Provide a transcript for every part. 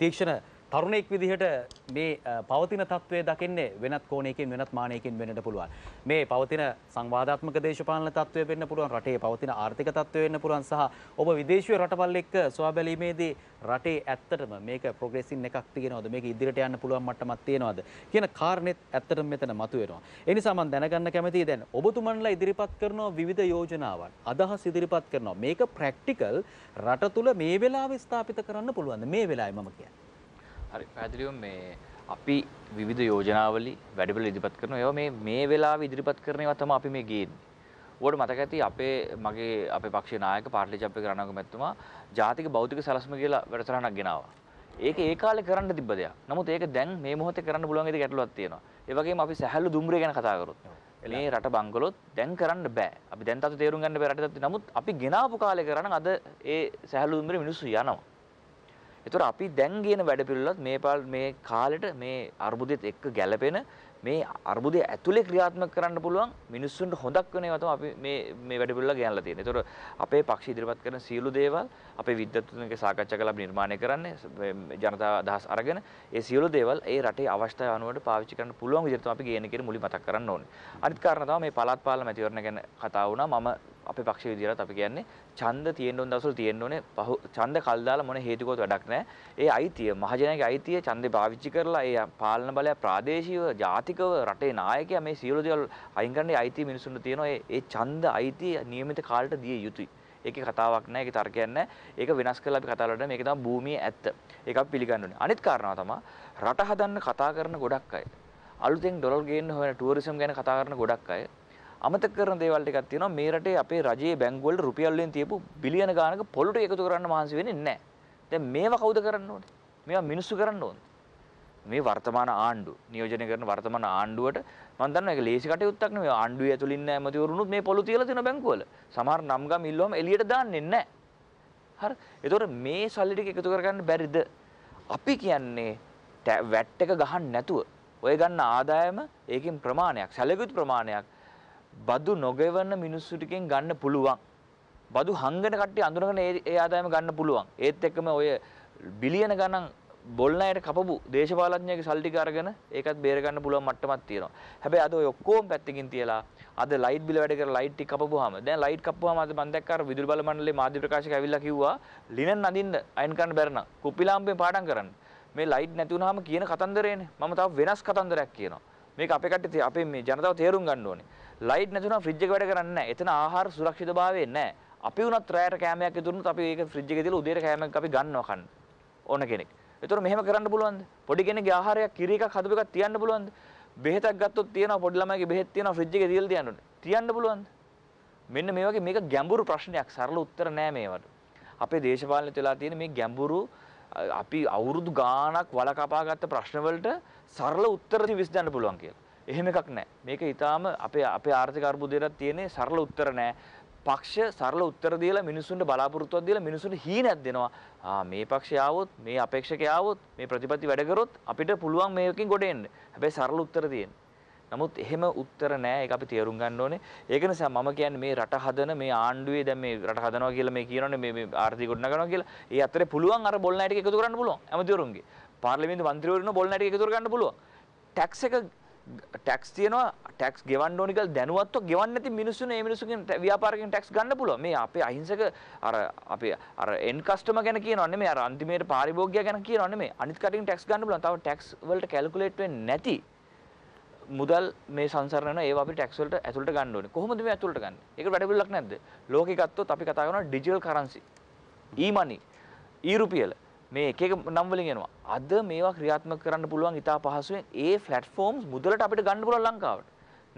तीक्षण තරුණයෙක් විදිහට මේ පවතින තත්ත්වය දකින්නේ වෙනත් කෝණයකින් වෙනත් මානයකින් වෙන්නට පුළුවන්. මේ පවතින සංවාධාත්මක දේශපාලන තත්ත්වය වෙන්න පුළුවන් රටේ පවතින ආර්ථික තත්ත්වය වෙන්න පුළුවන් සහ ඔබ විදේශීය රටවල් එක්ක සොයා බැලීමේදී රටේ ඇත්තටම මේක ප්‍රොග්‍රෙසින් එකක් තියෙනවද මේක ඉදිරියට යන්න පුළුවන් මට්ටමක් තියෙනවද කියන කාරණෙත් ඇත්තටම මෙතන මතුවෙනවා. ඒ නිසා මම දැනගන්න කැමතියි දැන් ඔබතුමන්ලා ඉදිරිපත් කරන විවිධ යෝජනාවන් අදහස් ඉදිරිපත් කරනවා. මේක ප්‍රැක්ටිකල් රට තුල මේ වෙලාවේ ස්ථාපිත කරන්න පුළුවන්. මේ වෙලාවේ මම කියන්නේ හරි පැදිලියුම් මේ අපි විධ යෝජනාවලි වැඩිබල ඉදිරිපත් කරන ඒව මේ මේ වෙලා ඉදිරිපත් කරනවා තම අපි මේ ගේන්. ඕට මතක ඇති අපේ මගේ අප පක්ෂ නායක පාටලි චප්පි කරනක මැත්තුමා ජාතික බෞතික සලස්ම කියලා වැඩසරහනක් ගෙනවා. ඒක ඒ කාලෙ කරන්න තිබ්බ දෙයක්. නමුත් ඒක දැන් මේ මොහොතේ කරන්න පුළුවන් ඉද ගැටලුවක් තියෙනවා. ඒ වගේම අපි සැහැල්ලු දුම්රිය ගැන කතා කරොත් මේ රට බංගලොත් දැන් කරන්න බෑ. අපි දැන් තාත්තු තේරුම් ගන්න බෑ රටේ තත්ත්වය. නමුත් අපි ගෙනාපු කාලේ කරණ අද ඒ සැහැල්ලු දුම්රිය මිනිස්සු යනවා. එතකොට අපි දැන් ගේන වැඩ පිළිවෙලත් මේ මේ කාලෙට මේ අර්බුදෙත් එක්ක ගැළපෙන මේ අර්බුදය ඇතුලේ ක්‍රියාත්මක කරන්න පුළුවන් මිනිස්සුන්ට හොදක් වෙන ඒවා තමයි අපි මේ මේ වැඩ පිළිවෙල ගෙනලා තියෙන්නේ. ඒතකොට අපේ පක්ෂ ඉදිරිපත් කරන සියලු දේවල් අපේ විද්වත්තුන්ගේ සාකච්ඡා කරලා නිර්මාණය කරන්නේ ජනතාව අදහස් අරගෙන ඒ සියලු දේවල් ඒ රටේ අවශ්‍යතාව අනුවට පාවිච්චි කරන්න පුළුවන් විදිහට අපි ගේන කියන මුලින් මතක් කරන්න ඕනේ. අනිත් කාරණා තමයි මේ පළාත් පාලන මැතිවරණ ගැන කතා වුණා. මම අපේ පක්ෂ විදිහට අපි කියන්නේ ඡන්ද තියෙන්න ඕන දවසවල තියෙන්න ඕනේ ඡන්ද කල් දාලා මොන හේතුකවත් වැඩක් නැහැ. ඒ අයිතිය මහජනයාගේ අයිතිය ඡන්දේ පාවිච්චි කරලා ඒ පාලන බලය ප්‍රාදේශීයව ජාතිකව රටේ නායකයා මේ සියලු දේවල් අයින් කරන්න අයිතිය මිනිසුන්ට තියෙනවා. ඒ ඒ ඡන්ද අයිතිය නියමිත කාලයට දිය යුතුයි. ඒකේ කතාවක් නැහැ. ඒකේ තර්කයක් නැහැ. ඒක වෙනස් කරලා අපි කතා කරලා මේක තමයි භූමියේ ඇත්ත. ඒක අපි පිළිගන්න ඕනේ. අනිත් කාරණාව තමයි රට හදන්න කතා කරන ගොඩක් අය. අලුතෙන් ඩොලර් ගේන්න හොයන ටුවරිසම් ගැන කතා කරන ගොඩක් අය අමතක කරන දේවල් ටිකක් තියෙනවා මේ රටේ අපේ රජයේ බැංකුවල රුපියල් වලින් තියපු බිලියන ගානක පොළට එකතු කරන්න මහන්සි වෙන්නේ නැහැ. දැන් මේවා කවුද කරන්න ඕනේ? මේවා මිනිස්සු කරන්න ඕනේ. මේ වර්තමාන ආණ්ඩුව නියෝජනය කරන වර්තමාන ආණ්ඩුවට මම දන්නවා ඒක ලේසි කටයුත්තක් නෙවෙයි ආණ්ඩුවේ ඇතුළින් ඉන්න ඇමතිවරුනුත් මේ පොළු තියලා තියෙන බැංකුවල. සමහර නම් ගම් ඉල්ලුවම එළියට දාන්නේ නැහැ. හරි. ඒතකොට මේ සල්ලි ටික එකතු කරගන්න බැරිද? අපි කියන්නේ වැට් එක ගහන්න නැතුව ඔය ගන්න ආදායම ඒකෙන් ප්‍රමාණයක් සැලකුත් ප්‍රමාණයක් බදු නොගෙවන මිනිස්සු ටිකෙන් ගන්න පුළුවන්. බදු හංගන කට්ටිය අඳුරගෙන ඒ ආදායම ගන්න පුළුවන්. ඒත් එක්කම ඔය බිලියන ගණන් බොල්නයට කපපු දේශපාලඥයගේ සල්ලි අරගෙන ඒකත් බේර ගන්න පුළුවන් මට්ටමක් තියෙනවා. හැබැයි අද ඔය ඔක්කොම පැත්තකින් තියලා අද ලයිට් බිල වැඩ කරලා ලයිට් ටික කපපුවාම දැන් ලයිට් කපපුවාම අද මම දැක්ක අර විදුලි බල මණ්ඩලයේ මාධ්‍ය ප්‍රකාශක ඇවිල්ලා කිව්වා ලිනන් අඳින්න අයින් කරන්න බැරන කුපිලාම්පෙන් පාඩම් කරන්න. මේ ලයිට් නැති වුනහම කියන කතන්දරේනේ. මම තව වෙනස් කතන්දරයක් කියනවා. මේක අපේ කට්ටිය අපේ මේ ජනතාව තේරුම් ගන්න ඕනේ. ලයිට් නැතුණා ෆ්‍රිජ් එක වැඩ කරන්නේ නැහැ. එතන ආහාර සුරක්ෂිතභාවය නැහැ. අපි උනත් රැයට කෑමයක් ඉදුණොත් අපි ඒක ෆ්‍රිජ් එකේ දාලා උදේට කෑමක් අපි ගන්නවා කන්න. ඕන කෙනෙක්. ඒතර මෙහෙම කරන්න පුළුවන්ද? පොඩි කෙනෙක්ගේ ආහාරයක් කිරි එකක් හදපු එකක් තියන්න පුළුවන්ද? බෙහෙතක් ගත්තොත් තියනවා පොඩි ළමයිගේ බෙහෙත් තියනවා ෆ්‍රිජ් එකේ දාලා තියන්න ඕනේ. තියන්න පුළුවන්ද? මෙන්න මේ වගේ මේක ගැඹුරු ප්‍රශ්නයක්. සරල උත්තර නෑ මේවට. අපේ දේශපාලනයේ වෙලා තියෙන මේ ගැඹුරු අපි අවුරුදු ගාණක් වල කපාගත්ත ප්‍රශ්නවලට සරල උත්තර විසඳන්න පුළුවන් කියලා. එහෙම එකක් නැහැ. මේක ඊටාම අපේ අපේ ආර්ථික අර්බුදයටත් තියෙන්නේ සරල උත්තර නැහැ. පක්ෂ සරල උත්තර දීලා මිනිසුන්ට බලාපොරොත්තුවක් දීලා මිනිසුන්ට හීනයක් දෙනවා. ආ මේ පක්ෂය ආවොත්, මේ අපේක්ෂකයා ආවොත්, මේ ප්‍රතිපත්ති වැඩ කරොත් අපිට පුළුවන් මේකෙන් ගොඩ එන්න. හැබැයි සරල උත්තර තියෙන්නේ නමුත් එහෙම උත්තර නෑ ඒක අපි තේරුම් ගන්න ඕනේ. ඒක නිසා මම කියන්නේ මේ රට හදන මේ ආණ්ඩුවේ දැන් මේ රට හදනවා කියලා මේ කියනෝනේ මේ මේ ආර්ථික ගොඩනගනවා කියලා. ඒ අතරේ පුළුවන් අර බොල් නැටික එකතු කරන්න පුළුවන්. ඇමතිවරුන්ගේ. පාර්ලිමේන්තු මන්ත්‍රීවරුන් බොල් නැටික එකතු කරගන්න පුළුවන්. ටැක්ස් එක ටැක්ස් තියනවා ටැක්ස් ගෙවන්න ඕනි කියලා දැනුවත්ව ගෙවන්න නැති මිනිස්සුන ඒ මිනිස්සුගෙන් ව්‍යාපාරිකෙන් ටැක්ස් ගන්න පුළුවන්. මේ අපේ අහිංසක අර අපේ අර එන් කස්ටමර් ගැන කියනවා නෙමෙයි අර අන්තිමේට පාරිභෝගිකයා ගැන කියනවා නෙමෙයි. අනිත් කටින් ටැක්ස් ගන්න පුළුවන්. තව ටැක්ස් වලට කැල්කියුලේට් වෙන්නේ නැති මුදල් මේ සංසරන වෙන ඒවා අපි ටැක්ස් වලට ඇතුළට ගන්න ඕනේ. කොහොමද මේ ඇතුළට ගන්න? ඒක වැඩපිළිවෙලක් නැද්ද? ලෝකෙ ගත්තොත් අපි කතා කරනවා ඩිජිටල් කරන්සි. e-money, e-රුපියල මේ එක එක නම් වලින් එනවා. අද මේවා ක්‍රියාත්මක කරන්න පුළුවන් ඉතා පහසුවෙන් ඒ platforms මුදලට අපිට ගන්න පුළුවන් ලංකාවට.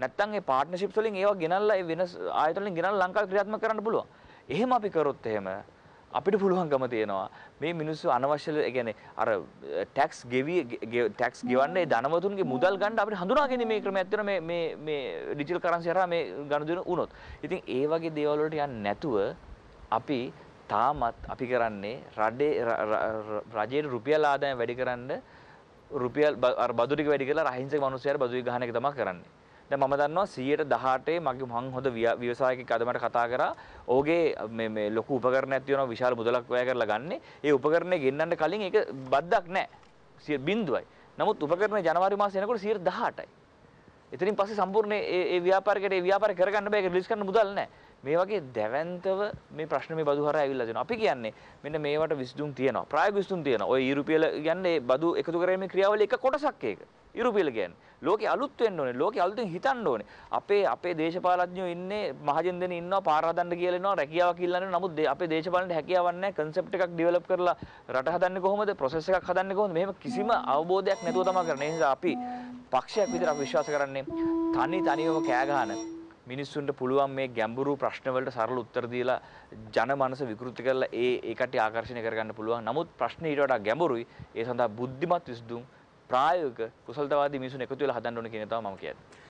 නැත්තම් ඒ partnerships වලින් ඒවා ගෙනල්ලා ඒ වෙනස් ආයතන වලින් ගෙනල්ලා ලංකාව ක්‍රියාත්මක කරන්න පුළුවන්. එහෙම අපි කරොත් එහෙම අපිට පුළුවන්කම තියෙනවා මේ මිනිස්සු අනවශ්‍ය يعني අර ටැක්ස් ගෙවි ටැක්ස් ගෙවන්නේ ධනවතුන්ගේ මුදල් ගන්න අපිට හඳුනා ගැනීමේ ක්‍රමයක් තියෙනවා මේ මේ මේ ඩිජිටල් කරන්සි හරහා මේ ගනුදෙනු වුණොත්. ඉතින් ඒ වගේ දේවල් වලට යන්නේ නැතුව අපි තාමත් අපි කරන්නේ රඩේ රජයේ රුපියල් ආදායම වැඩි කරන්න රුපියල් අර බදු ටික වැඩි කරලා අහිංසක මිනිස්සුන්ට බදු ටික ගහන එක තමයි කරන්නේ. දැන් මම දන්නවා 118 මගේ මං හොඳ ව්‍යවසායකෙක් අද මට කතා කරා. ඕගේ මේ මේ ලොකු උපකරණයක් තියෙනවා විශාල මුදලක් වැය කරලා ගන්න. ඒ උපකරණය ගෙන්නන්න කලින් ඒක බද්දක් නැහැ. බින්දුවයි. නමුත් උපකරණ ජනවාරි මාසේ එනකොට 118යි. එතනින් පස්සේ සම්පූර්ණ ඒ ව්‍යාපාරකට ඒ ව්‍යාපාරය කරගන්න බෑ ඒක රිලීස් කරන්න මුදල් නැහැ. මේ වගේ දැවැන්තව මේ ප්‍රශ්න මේ බදු හරහා ඇවිල්ලා තියෙනවා. අපි කියන්නේ මෙන්න මේවට විසඳුම් තියෙනවා. ප්‍රායෝගික විසඳුම් තියෙනවා. ඔය යුරෝපියල කියන්නේ බදු එකතු කිරීමේ ක්‍රියාවලිය එක කොටසක් ඒක. ඉරුපියල කියන්නේ ලෝකේ අලුත් වෙන්න ඕනේ ලෝකේ අලුතෙන් හිතන්න ඕනේ අපේ අපේ දේශපාලඥයෝ ඉන්නේ මහජන දෙන ඉන්නවා පාර හදන්න කියලා ඉන්නවා රැකියාවක් ඉල්ලන්නේ නමුත් අපේ දේශපාලනට හැකියාවක් නැහැ concept එකක් develop කරලා රට හදන්නේ කොහොමද process එකක් හදන්නේ කොහොමද මෙහෙම කිසිම අවබෝධයක් නැතුව තමයි කරන්නේ ඒ නිසා අපි පක්ෂයක් විදිහට අපි විශ්වාස කරන්නේ තනි තනියම කෑ ගහන මිනිස්සුන්ට පුළුවන් මේ ගැඹුරු ප්‍රශ්නවලට සරල උත්තර දීලා ජන මනස විකෘති කරලා ඒ ඒකට ආකර්ෂණය කරගන්න පුළුවන්. නමුත් ප්‍රශ්නේ ඊට වඩා ගැඹුරුයි. ඒ සඳහා බුද්ධිමත් විසඳුම් ප්‍රායෝගික කුසලතාවාදී මිනිසුන් එකතු වෙලා හදන්න ඕන කියන එක තමයි මම කියන්නේ.